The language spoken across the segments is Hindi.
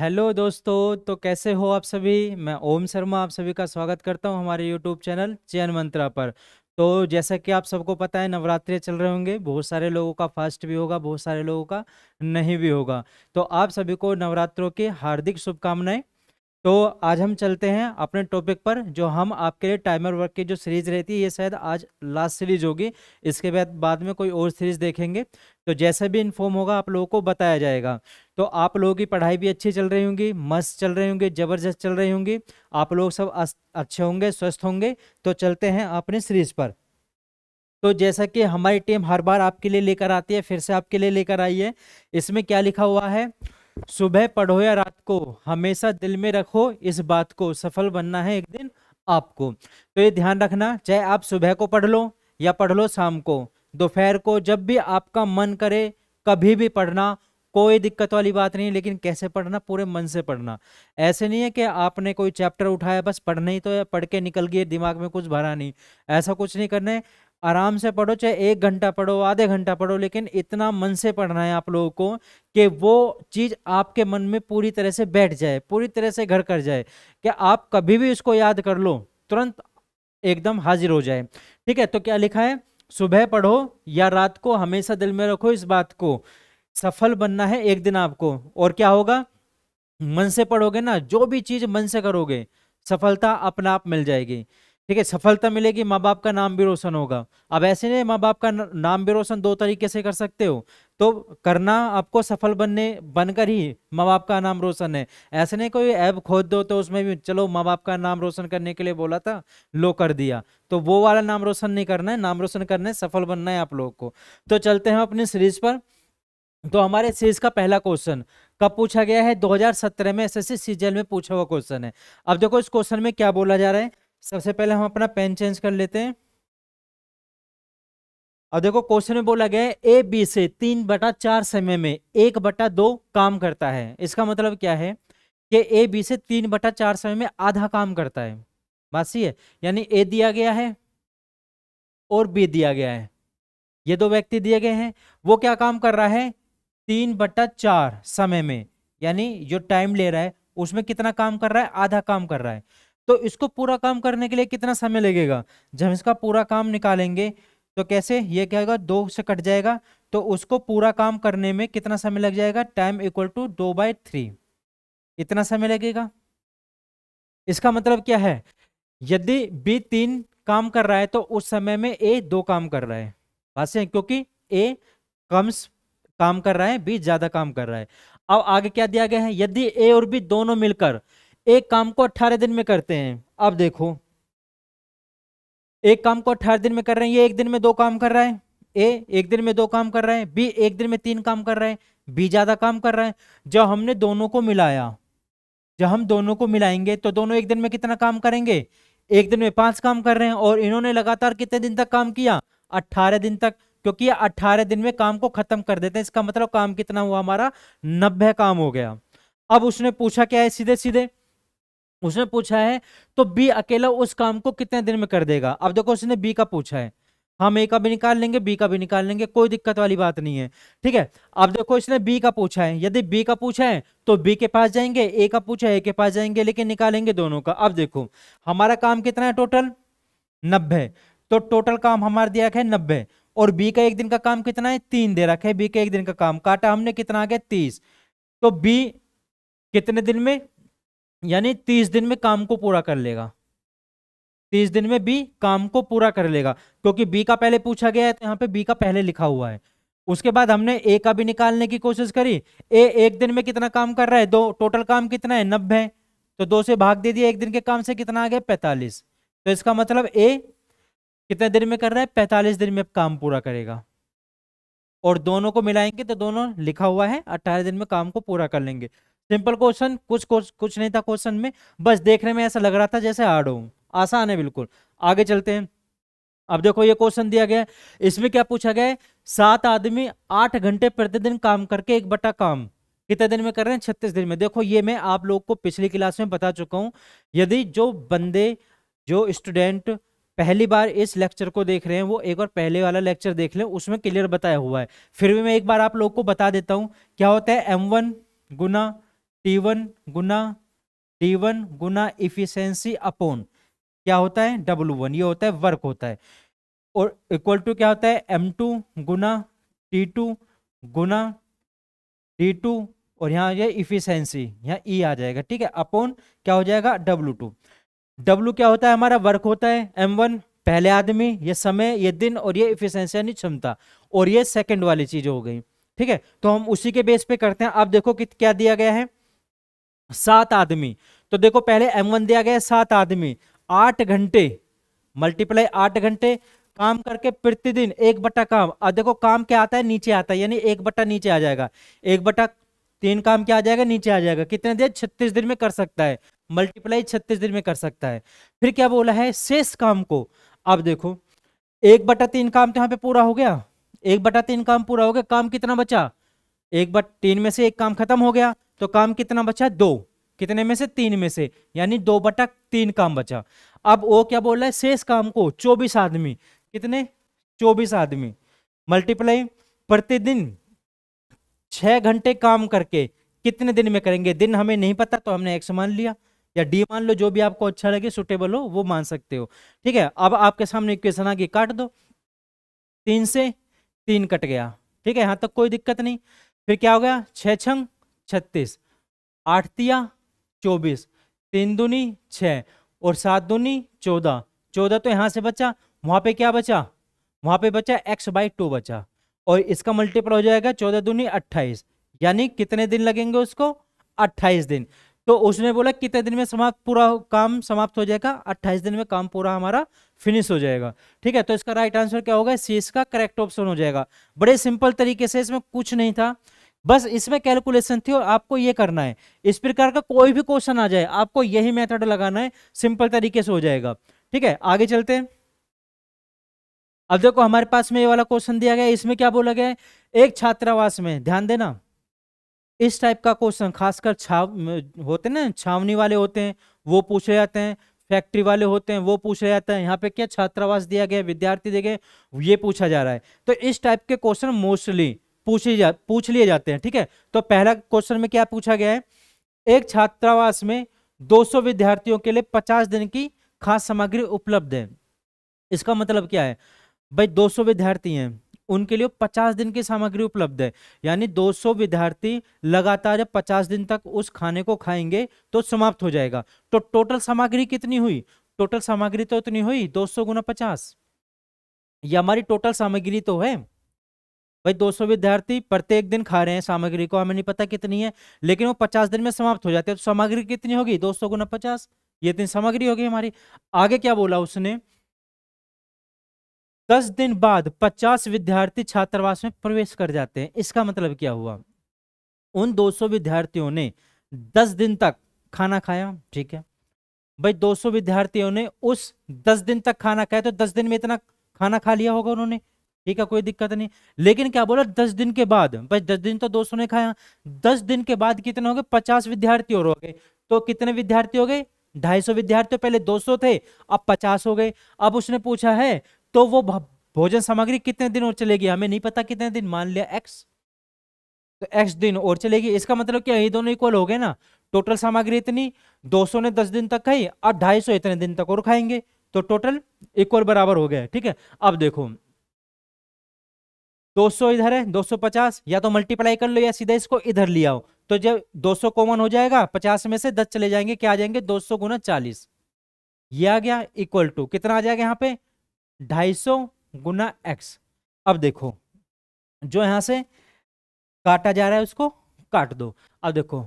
हेलो दोस्तों तो कैसे हो आप सभी मैं ओम शर्मा आप सभी का स्वागत करता हूं हमारे यूट्यूब चैनल चयन मंत्रा पर तो जैसा कि आप सबको पता है नवरात्रे चल रहे होंगे बहुत सारे लोगों का फास्ट भी होगा बहुत सारे लोगों का नहीं भी होगा तो आप सभी को नवरात्रों की हार्दिक शुभकामनाएं तो आज हम चलते हैं अपने टॉपिक पर जो हम आपके लिए टाइमर वर्क की जो सीरीज रहती है ये शायद आज लास्ट सीरीज होगी इसके बाद बाद में कोई और सीरीज देखेंगे तो जैसे भी इन्फॉर्म होगा आप लोगों को बताया जाएगा तो आप लोगों की पढ़ाई भी अच्छी चल रही होंगी मस्त चल रही होंगी जबरदस्त चल रही होंगी आप लोग सब अच्छे होंगे स्वस्थ होंगे तो चलते हैं अपने सीरीज पर तो जैसा कि हमारी टीम हर बार आपके लिए लेकर आती है फिर से आपके लिए लेकर आई है इसमें क्या लिखा हुआ है सुबह पढ़ो या रात को हमेशा दिल में रखो इस बात को सफल बनना है एक दिन आपको तो ये ध्यान रखना चाहे आप सुबह को पढ़ लो या पढ़ लो शाम को दोपहर को जब भी आपका मन करे कभी भी पढ़ना कोई दिक्कत वाली बात नहीं लेकिन कैसे पढ़ना पूरे मन से पढ़ना ऐसे नहीं है कि आपने कोई चैप्टर उठाया बस पढ़ना ही तो पढ़ के निकल गए दिमाग में कुछ भरा नहीं ऐसा कुछ नहीं करना है आराम से पढ़ो चाहे एक घंटा पढ़ो आधे घंटा पढ़ो लेकिन इतना मन से पढ़ना है आप लोगों को कि वो चीज़ आपके मन में पूरी तरह से बैठ जाए पूरी तरह से घर कर जाए कि आप कभी भी इसको याद कर लो तुरंत एकदम हाजिर हो जाए ठीक है तो क्या लिखा है सुबह पढ़ो या रात को हमेशा दिल में रखो इस बात को सफल बनना है एक दिन आपको और क्या होगा मन से पढ़ोगे ना जो भी चीज़ मन से करोगे सफलता अपना आप मिल जाएगी ठीक है सफलता मिलेगी माँ बाप का नाम भी रोशन होगा अब ऐसे नहीं माँ बाप का नाम भी रोशन दो तरीके से कर सकते हो तो करना आपको सफल बनने बनकर ही माँ बाप का नाम रोशन है ऐसे नहीं कोई ऐप खोद दो तो उसमें भी चलो माँ बाप का नाम रोशन करने के लिए बोला था लो कर दिया तो वो वाला नाम रोशन नहीं करना है नाम रोशन करना है सफल बनना है आप लोगों को तो चलते हैं अपनी सीरीज पर तो हमारे सीरीज का पहला क्वेश्चन कब पूछा गया है 2017 में एसएससी सीजीएल में पूछा हुआ क्वेश्चन है अब देखो इस क्वेश्चन में क्या बोला जा रहा है सबसे पहले हम अपना पेन चेंज कर लेते हैं अब देखो क्वेश्चन में बोला गया है ए बी से तीन बटा चार समय में एक बटा दो काम करता है इसका मतलब क्या है कि ए बी से तीन बटा चार समय में आधा काम करता है बात है यानी ए दिया गया है और बी दिया गया है ये दो व्यक्ति दिए गए हैं वो क्या काम कर रहा है तीन बटा चार समय में यानी जो टाइम ले रहा है उसमें कितना काम कर रहा है आधा काम कर रहा है तो इसको पूरा काम करने के लिए कितना समय लगेगा जब इसका पूरा काम निकालेंगे तो कैसे ये क्या होगा दो से कट जाएगा तो उसको पूरा काम करने में कितना समय लग जाएगा टाइम इक्वल टू दो बाई थ्री इतना समय लगेगा इसका मतलब क्या है यदि बी तीन काम कर रहा है तो उस समय में ए दो काम कर रहा है बात क्योंकि ए कम काम कर रहा है बी ज़्यादा काम कर रहा है अब आगे क्या दिया गया है यदि ए और बी दोनों मिलकर एक काम को अट्ठारह दिन में करते हैं अब देखो एक काम को अट्ठारह दिन में कर रहे हैं ये एक दिन में दो काम कर रहा है ए एक दिन में दो काम कर रहा है बी एक दिन में तीन काम कर रहा है बी ज़्यादा काम कर रहा है जब हमने दोनों को मिलाया जब हम दोनों को मिलाएंगे तो दोनों एक दिन में कितना काम करेंगे एक दिन में पांच काम कर रहे हैं और इन्होंने लगातार कितने दिन तक काम किया अट्ठारह दिन तक क्योंकि ये अट्ठारह दिन में काम को खत्म कर देते हैं इसका मतलब काम कितना हुआ हमारा नब्बे काम हो गया अब उसने पूछा क्या है सीधे सीधे उसने पूछा है तो बी अकेला उस काम को कितने दिन में कर देगा अब देखो उसने बी का पूछा है हम ए का भी निकाल लेंगे बी का भी निकाल लेंगे कोई दिक्कत वाली बात नहीं है ठीक है अब देखो इसने बी का पूछा है यदि बी का पूछा है तो बी के पास जाएंगे ए का पूछा है ए के पास जाएंगे लेकिन निकालेंगे दोनों का अब देखो हमारा काम कितना है टोटल नब्बे तो टोटल काम हमारा दिया है नब्बे और बी का एक दिन का काम कितना है तीन दे रखे बी का एक दिन का काम काटा हमने कितना आ गया तीस तो बी कितने दिन में यानी तीस दिन में काम को पूरा कर लेगा तीस दिन में बी काम को पूरा कर लेगा क्योंकि बी का पहले पूछा गया है तो यहाँ पे बी का पहले लिखा हुआ है उसके बाद हमने ए का भी निकालने की कोशिश करी ए एक दिन में कितना काम कर रहा है दो टोटल काम कितना है नब्बे तो दो से भाग दे दिया एक दिन के काम से कितना आ गया पैंतालीस तो इसका मतलब ए कितने दिन में कर रहा है पैंतालीस दिन में काम पूरा करेगा और दोनों को मिलाएंगे तो दोनों लिखा हुआ है अट्ठारह दिन में काम को पूरा कर लेंगे सिंपल क्वेश्चन कुछ कुछ नहीं था क्वेश्चन में बस देखने में ऐसा लग रहा था जैसे हार्ड हो आसान है बिल्कुल आगे चलते हैं अब देखो ये क्वेश्चन दिया गया है इसमें क्या पूछा गया है सात आदमी आठ घंटे प्रतिदिन काम करके एक बटा काम कितने दिन में कर रहे हैं छत्तीस दिन में देखो ये मैं आप लोग को पिछली क्लास में बता चुका हूं यदि जो बंदे जो स्टूडेंट पहली बार इस लेक्चर को देख रहे हैं वो एक बार पहले वाला लेक्चर देख ले उसमें क्लियर बताया हुआ है फिर भी मैं एक बार आप लोग को बता देता हूं क्या होता है एम वन गुना टी वन गुना टी वन गुना इफिशेंसी अपोन क्या होता है डब्लू वन ये होता है वर्क होता है और इक्वल टू क्या होता है एम टू गुना टी टू गुना टी टू और यहाँ जाए इफिशेंसी यहाँ ई e आ जाएगा ठीक है अपोन क्या हो जाएगा डब्लू टू डब्लू क्या होता है हमारा वर्क होता है एम वन पहले आदमी ये समय ये दिन और ये इफिशेंसी यानी क्षमता और ये सेकंड वाली चीज हो गई ठीक है तो हम उसी के बेस पे करते हैं आप देखो कि क्या दिया गया है सात आदमी तो देखो पहले M1 दिया गया सात आदमी आठ घंटे मल्टीप्लाई आठ घंटे काम करके प्रतिदिन एक बट्टा काम अब देखो काम क्या आता है नीचे आता है यानी एक बट्टा नीचे आ जाएगा एक बट्टा तीन काम क्या आ जाएगा नीचे आ जाएगा कितने देर छत्तीस दिन में कर सकता है मल्टीप्लाई छत्तीस दिन में कर सकता है फिर क्या बोला है शेष काम को अब देखो एक बटा तीन काम तो यहाँ पे पूरा हो गया एक बटा तीन काम पूरा हो गया काम कितना बचा एक बट तीन में से एक काम खत्म हो गया तो काम कितना बचा दो कितने में से तीन में से यानी दो बटा तीन काम बचा अब वो क्या बोल रहा है शेष काम को चौबीस आदमी कितने चौबीस आदमी मल्टीप्लाई प्रतिदिन छः घंटे काम करके कितने दिन में करेंगे दिन हमें नहीं पता तो हमने एक्स मान लिया या डी मान लो जो भी आपको अच्छा लगे सुटेबल हो वो मान सकते हो ठीक है अब आपके सामने इक्वेशन आ गई काट दो तीन से तीन कट गया ठीक है यहां तक कोई दिक्कत नहीं फिर क्या हो गया छः छंग छत्तीस आठतिया चौबीस तीन दुनी छ और सात दुनी चौदह चौदह तो यहां से बचा वहां पे क्या बचा वहां पे बचा एक्स बाई टू बचा और इसका मल्टीपल हो जाएगा चौदह दुनी अट्ठाईस यानी कितने दिन लगेंगे उसको अट्ठाईस दिन तो उसने बोला कितने दिन में समाप्त पूरा काम समाप्त हो जाएगा अट्ठाईस दिन में काम पूरा हमारा फिनिश हो जाएगा ठीक है तो इसका राइट आंसर क्या होगा सी इसका करेक्ट ऑप्शन हो जाएगा बड़े सिंपल तरीके से इसमें कुछ नहीं था बस इसमें कैलकुलेशन थी और आपको ये करना है इस प्रकार का कोई भी क्वेश्चन आ जाए आपको यही मेथड लगाना है सिंपल तरीके से हो जाएगा ठीक है आगे चलते हैं अब देखो हमारे पास में ये वाला क्वेश्चन दिया गया इसमें क्या बोला गया है एक छात्रावास में ध्यान देना इस टाइप का क्वेश्चन खासकर छाव होते ना छावनी वाले होते हैं वो पूछे जाते हैं फैक्ट्री वाले होते हैं वो पूछा जाता है यहाँ पे क्या छात्रावास दिया गया विद्यार्थी दिए गए ये पूछा जा रहा है तो इस टाइप के क्वेश्चन मोस्टली पूछे जा पूछ लिए जाते हैं ठीक है तो पहला क्वेश्चन में क्या पूछा गया है एक छात्रावास में 200 विद्यार्थियों के लिए 50 दिन की खास सामग्री उपलब्ध है इसका मतलब क्या है भाई 200 विद्यार्थी हैं उनके लिए 50 दिन की सामग्री उपलब्ध है यानी 200 विद्यार्थी लगातार जब 50 दिन तक उस खाने को खाएंगे तो समाप्त हो जाएगा तो टोटल सामग्री कितनी हुई टोटल सामग्री तो इतनी हुई दो सौ गुना पचास ये हमारी टोटल सामग्री तो है भाई 200 विद्यार्थी प्रत्येक दिन खा रहे हैं सामग्री को हमें नहीं पता कितनी है लेकिन वो 50 दिन में समाप्त हो जाते हैं तो सामग्री कितनी होगी 200 सौ गुना पचास ये दिन सामग्री होगी हमारी आगे क्या बोला उसने दस दिन बाद 50 विद्यार्थी छात्रावास में प्रवेश कर जाते हैं इसका मतलब क्या हुआ उन सौ विद्यार्थियों ने दस दिन तक खाना खाया ठीक है भाई सौ विद्यार्थियों ने उस दस दिन तक खाना खाया तो दस दिन में इतना खाना खा लिया होगा उन्होंने ठीक है कोई दिक्कत नहीं लेकिन क्या बोला दस दिन के बाद भाई दस दिन तो दोस्तों ने खाया दस दिन के बाद कितने हो गए पचास विद्यार्थी और हो गए तो कितने विद्यार्थी हो गए ढाई सौ विद्यार्थी पहले दो सौ थे अब पचास हो गए अब उसने पूछा है तो वो भोजन सामग्री कितने दिन और चलेगी हमें नहीं पता कितने दिन मान लिया एक्स तो एक्स दिन और चलेगी इसका मतलब क्या ये दोनों इक्वल हो गए ना टोटल सामग्री इतनी 200 ने दस दिन तक खाई और सौ इतने दिन तक और खाएंगे तो टोटल इक्वल बराबर हो गया ठीक है अब देखो 200 इधर है 250 या तो मल्टीप्लाई कर लो या सीधा इसको इधर ले आओ तो जब 200 कॉमन हो जाएगा 50 में से 10 चले जाएंगे क्या आ जाएंगे 200 सौ गुना चालीस ये आ गया इक्वल टू कितना आ जाएगा यहाँ पे 250 सौ गुना एक्स अब देखो जो यहां से काटा जा रहा है उसको काट दो अब देखो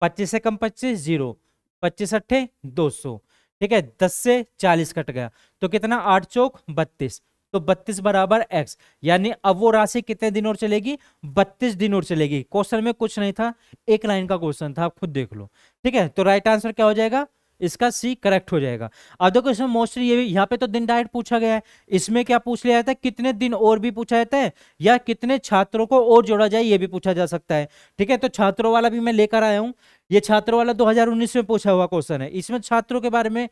पच्चीस से कम पच्चीस जीरो पच्चीस अट्ठे दो सौ ठीक है दस से चालीस कट गया तो कितना आठ चौक बत्तीस तो 32 बराबर एक्स यानी अब वो राशि कितने दिन और चलेगी 32 दिन और चलेगी क्वेश्चन में कुछ नहीं था एक लाइन का क्वेश्चन था आप खुद देख लो ठीक है तो राइट आंसर क्या हो जाएगा इसका सी करेक्ट हो जाएगा अब देखो इसमें मोस्टली ये यहाँ पे तो दिन डायरेक्ट पूछा गया है इसमें क्या पूछ लिया जाता है कितने दिन और भी पूछा जाता है या कितने छात्रों को और जोड़ा जाए ये भी पूछा जा सकता है ठीक है तो छात्रों वाला भी मैं लेकर आया हूँ ये छात्रों वाला 2019 में पूछा हुआ क्वेश्चन है इसमें छात्रों के बारे में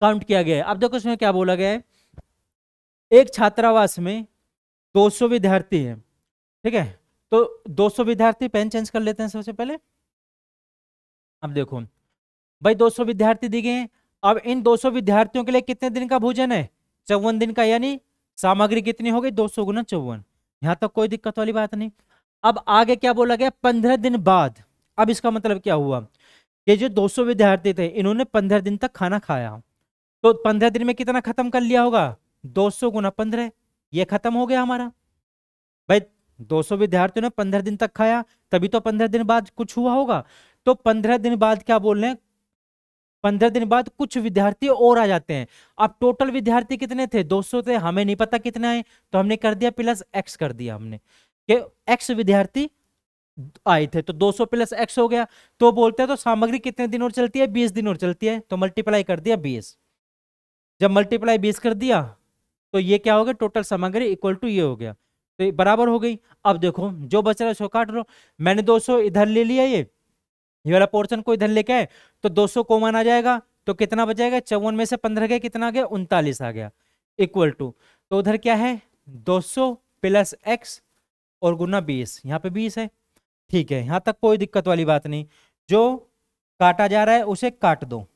काउंट किया गया है अब देखो इसमें क्या बोला गया है एक छात्रावास में 200 विद्यार्थी हैं ठीक है तो 200 विद्यार्थी पेन चेंज कर लेते हैं सबसे पहले अब देखो भाई 200 विद्यार्थी दिखे हैं अब इन 200 विद्यार्थियों के लिए कितने दिन का भोजन है चौवन दिन का यानी सामग्री कितनी हो गई दो सौ गुना चौवन यहां तक कोई दिक्कत वाली बात नहीं अब आगे क्या बोला गया पंद्रह दिन बाद अब इसका मतलब क्या हुआ कि जो 200 विद्यार्थी थे इन्होंने पंद्रह दिन तक खाना खाया तो पंद्रह दिन में कितना खत्म कर लिया होगा दो सौ गुना पंद्रह ये खत्म हो गया हमारा भाई 200 विद्यार्थियों ने 15 दिन तक खाया तभी तो 15 दिन बाद कुछ हुआ होगा तो 15 दिन बाद क्या बोल रहे हैं दिन बाद कुछ विद्यार्थी और आ जाते हैं अब टोटल विद्यार्थी कितने थे 200 थे हमें नहीं पता कितने आए तो हमने कर दिया प्लस एक्स कर दिया हमने कि एक्स विद्यार्थी आए थे तो 200 प्लस एक्स हो गया तो बोलते हैं तो सामग्री कितने दिन और चलती है बीस दिन और चलती है तो मल्टीप्लाई कर दिया बीस जब मल्टीप्लाई बीस कर दिया तो ये क्या हो गया टोटल सामग्री इक्वल टू ये हो गया तो बराबर हो गई अब देखो जो बच रहा है उसको काट लो मैंने 200 इधर ले लिया ये ये वाला पोर्शन को इधर लेके आए तो 200 कॉमन आ जाएगा तो कितना बचेगा चौवन में से पंद्रह गया कितना आ गया उनतालीस आ गया इक्वल टू तो उधर क्या है 200 प्लस एक्स और गुना बीस यहाँ पे बीस है ठीक है यहाँ तक कोई दिक्कत वाली बात नहीं जो काटा जा रहा है उसे काट दो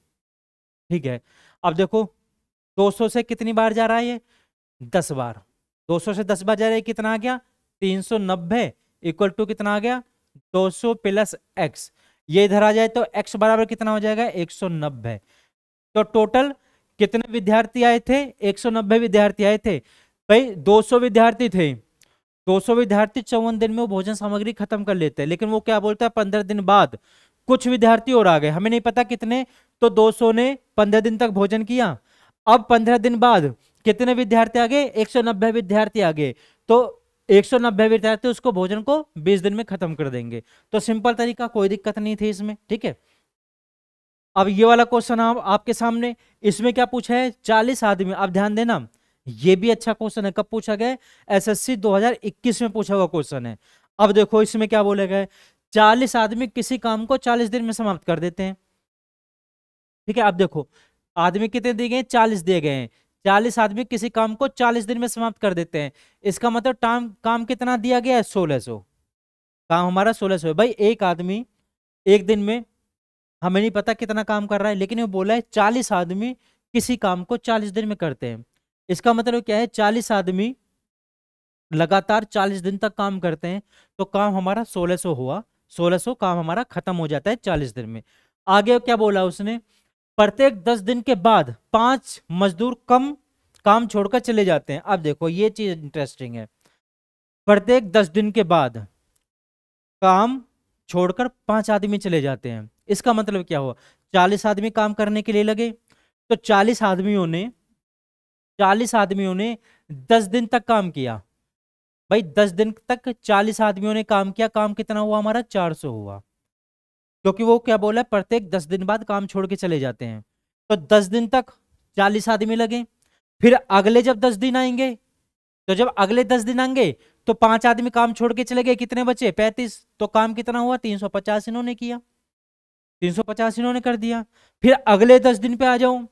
ठीक है अब देखो सौ से कितनी बार जा रहा है ये दस बार 200 से दस बार जा रहे कितना आ गया 390 इक्वल टू कितना आ गया 200 प्लस एक्स ये इधर आ जाए तो एक्स बराबर कितना हो जाएगा 190 तो टोटल कितने विद्यार्थी आए थे 190 विद्यार्थी आए थे भाई 200 विद्यार्थी थे 200 विद्यार्थी चौवन दिन में वो भोजन सामग्री खत्म कर लेते हैं लेकिन वो क्या बोलता है पंद्रह दिन बाद कुछ विद्यार्थी और आ गए हमें नहीं पता कितने तो 200 ने पंद्रह दिन तक भोजन किया अब पंद्रह दिन बाद कितने विद्यार्थी आ गए नब्बे विद्यार्थी आ गए तो नब्बे विद्यार्थी उसको भोजन को बीस दिन में खत्म कर देंगे तो सिंपल तरीका कोई दिक्कत नहीं थी इसमें ठीक है अब ये वाला क्वेश्चन आप, आपके सामने इसमें क्या पूछा है चालीस आदमी आप ध्यान देना ये भी अच्छा क्वेश्चन है कब पूछा गया एसएससी 2021 में पूछा हुआ क्वेश्चन है अब देखो इसमें क्या बोले गए चालीस आदमी किसी काम को चालीस दिन में समाप्त कर देते हैं ठीक है अब देखो आदमी कितने दिए गए चालीस दिए गए हैं चालीस आदमी किसी काम को चालीस दिन में समाप्त कर देते हैं इसका मतलब टाइम काम कितना दिया गया है सोलह सौ काम हमारा सोलह सौ है भाई एक आदमी एक दिन में हमें नहीं पता कितना काम कर रहा है लेकिन वो बोला है चालीस आदमी किसी काम को चालीस दिन में करते हैं इसका मतलब क्या है चालीस आदमी लगातार चालीस दिन तक काम करते हैं तो काम हमारा सोलह सो हुआ सोलह सो काम हमारा खत्म हो जाता है चालीस दिन में आगे क्या बोला उसने प्रत्येक दस दिन के बाद पांच मजदूर कम काम छोड़कर चले जाते हैं अब देखो ये चीज इंटरेस्टिंग है प्रत्येक दस दिन के बाद काम छोड़कर पांच आदमी चले जाते हैं इसका मतलब क्या हुआ चालीस आदमी काम करने के लिए लगे तो चालीस आदमियों ने चालीस आदमियों ने दस दिन तक काम किया भाई दस दिन तक चालीस आदमियों ने काम किया काम कितना हुआ हमारा चार सौ हुआ क्योंकि वो क्या बोला है प्रत्येक दस दिन बाद काम छोड़ के चले जाते हैं तो दस दिन तक चालीस आदमी लगे फिर अगले जब दस दिन आएंगे तो जब अगले दस दिन आएंगे तो पांच आदमी काम छोड़ के चले गए कितने बचे पैंतीस तो काम कितना हुआ तीन सौ पचास इन्होंने किया तीन सौ पचास इन्होंने कर दिया फिर अगले दस दिन पे आ जाऊं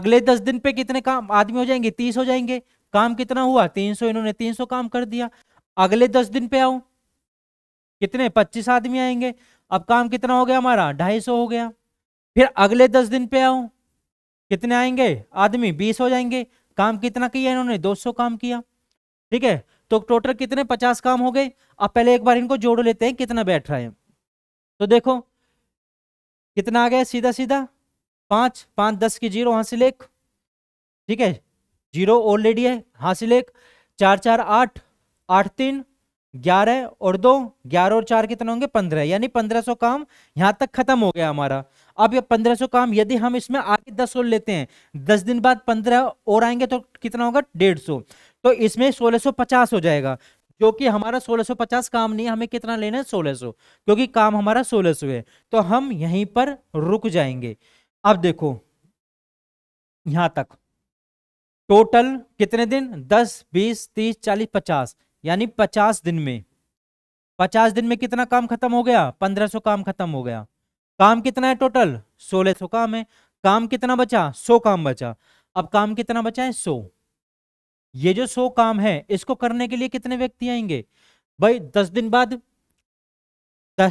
अगले दस दिन पे कितने काम आदमी हो जाएंगे तीस हो जाएंगे काम कितना हुआ तीन सौ इन्होंने तीन सौ काम कर दिया अगले दस दिन पे आओ कितने पच्चीस आदमी आएंगे अब काम कितना हो गया हमारा ढाई सौ हो गया फिर अगले दस दिन पे आओ कितने आएंगे आदमी बीस हो जाएंगे काम कितना किया इन्होंने दो सौ काम किया ठीक है तो टोटल कितने पचास काम हो गए अब पहले एक बार इनको जोड़ लेते हैं कितना बैठ रहा है तो देखो कितना आ गया सीधा सीधा पांच पांच दस की जीरो हासिल एक ठीक है जीरो ऑलरेडी है हासिल एक चार चार आठ आठ तीन ग्यारह और दो ग्यारह और चार कितने होंगे पंद्रह यानी पंद्रह सौ काम यहाँ तक खत्म हो गया हमारा अब ये पंद्रह सौ काम यदि हम इसमें आगे दस और लेते हैं दस दिन बाद पंद्रह और आएंगे तो कितना होगा डेढ़ सौ तो इसमें सोलह सौ पचास हो जाएगा जो कि हमारा सोलह सौ पचास काम नहीं है हमें कितना लेना है सोलह सौ क्योंकि काम हमारा सोलह सौ है तो हम यहीं पर रुक जाएंगे अब देखो यहां तक टोटल कितने दिन दस बीस तीस चालीस पचास यानी पचास दिन में पचास दिन में कितना काम खत्म हो गया पंद्रह सौ काम खत्म हो गया काम कितना है टोटल सोलह सौ काम है काम कितना बचा सौ काम बचा अब काम कितना बचा है सौ ये जो सौ काम है इसको करने के लिए कितने व्यक्ति आएंगे भाई दस दिन बाद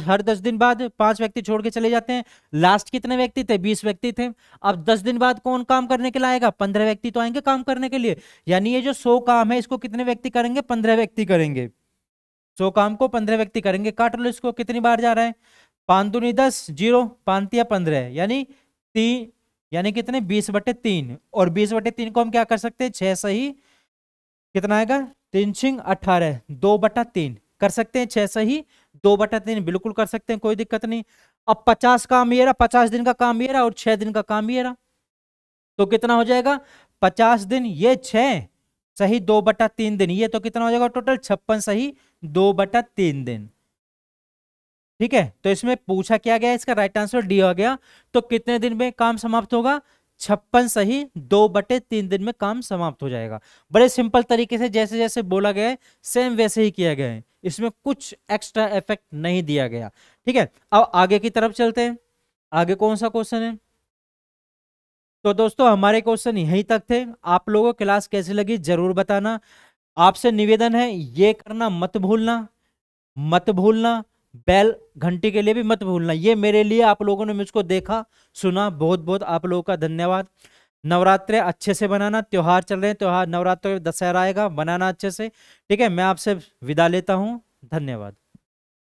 हर दस दिन बाद पांच व्यक्ति छोड़ के चले जाते हैं लास्ट कितने व्यक्ति थे बीस व्यक्ति थे अब दस दिन बाद कौन काम करने के लिए आएगा पंद्रह व्यक्ति तो आएंगे काम करने के लिए यानी ये जो सो काम है इसको कितने व्यक्ति करेंगे पंद्रह व्यक्ति करेंगे सो काम को पंद्रह व्यक्ति करेंगे काट लो इसको कितनी बार जा रहा है पान दूनी दस जीरो पानतिया पंद्रह यानी तीन यानी कितने बीस बटे तीन और बीस बटे तीन को हम क्या कर सकते हैं छह सही कितना आएगा तीन छिंग अठारह दो बटा तीन कर सकते हैं छह सही दो बटा तीन बिल्कुल कर सकते हैं कोई दिक्कत नहीं अब पचास काम ये रहा पचास दिन का काम ये रहा और छह दिन का काम ये रहा तो कितना हो जाएगा पचास दिन ये छह सही दो बटा तीन दिन ये तो कितना हो जाएगा टोटल छप्पन सही दो बटा तीन दिन ठीक है तो इसमें पूछा क्या गया इसका राइट आंसर डी हो गया तो कितने दिन में काम समाप्त होगा छप्पन सही दो बटे तीन दिन में काम समाप्त हो जाएगा बड़े सिंपल तरीके से जैसे जैसे बोला गया है सेम वैसे ही किया गया है इसमें कुछ एक्स्ट्रा इफेक्ट नहीं दिया गया ठीक है अब आगे की तरफ चलते हैं आगे कौन सा क्वेश्चन है तो दोस्तों हमारे क्वेश्चन यहीं तक थे आप लोगों को क्लास कैसी लगी जरूर बताना आपसे निवेदन है ये करना मत भूलना मत भूलना बेल घंटी के लिए भी मत भूलना ये मेरे लिए आप लोगों ने मुझको देखा सुना बहुत बहुत आप लोगों का धन्यवाद नवरात्रे अच्छे से बनाना त्यौहार चल रहे हैं त्यौहार नवरात्र दशहरा आएगा बनाना अच्छे से ठीक है मैं आपसे विदा लेता हूँ धन्यवाद